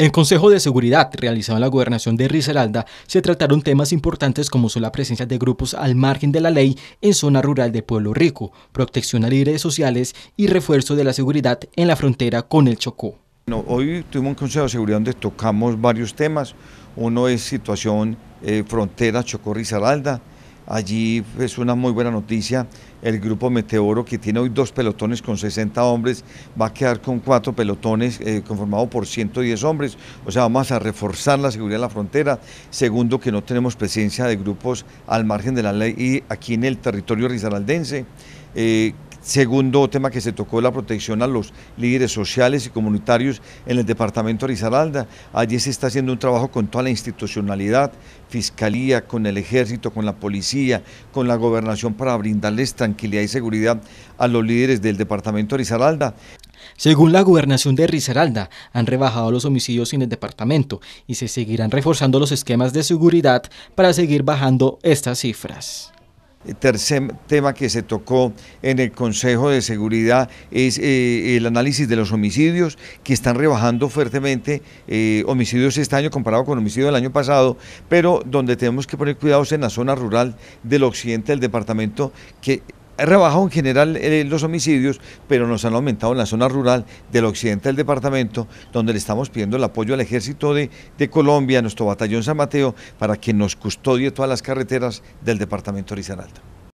En Consejo de Seguridad realizado en la gobernación de Risaralda se trataron temas importantes como son la presencia de grupos al margen de la ley en zona rural de Pueblo Rico, protección a líderes sociales y refuerzo de la seguridad en la frontera con el Chocó. hoy tuvimos un Consejo de Seguridad donde tocamos varios temas. Uno es situación eh, frontera Chocó-Risaralda, Allí es una muy buena noticia. El grupo Meteoro, que tiene hoy dos pelotones con 60 hombres, va a quedar con cuatro pelotones conformados eh, conformado por 110 hombres. O sea, vamos a reforzar la seguridad de la frontera. Segundo, que no tenemos presencia de grupos al margen de la ley y aquí en el territorio risaraldense. Eh, Segundo tema que se tocó, la protección a los líderes sociales y comunitarios en el departamento de Risaralda. Allí se está haciendo un trabajo con toda la institucionalidad, fiscalía, con el ejército, con la policía, con la gobernación para brindarles tranquilidad y seguridad a los líderes del departamento de Risaralda. Según la gobernación de Risaralda, han rebajado los homicidios en el departamento y se seguirán reforzando los esquemas de seguridad para seguir bajando estas cifras. Eh, tercer tema que se tocó en el Consejo de Seguridad es eh, el análisis de los homicidios, que están rebajando fuertemente eh, homicidios este año comparado con homicidios del año pasado, pero donde tenemos que poner cuidados en la zona rural del occidente del departamento, que ha rebajado en general eh, los homicidios, pero nos han aumentado en la zona rural del occidente del departamento, donde le estamos pidiendo el apoyo al ejército de, Colombia, a nuestro batallón San Mateo, para que nos custodie todas las carreteras del departamento de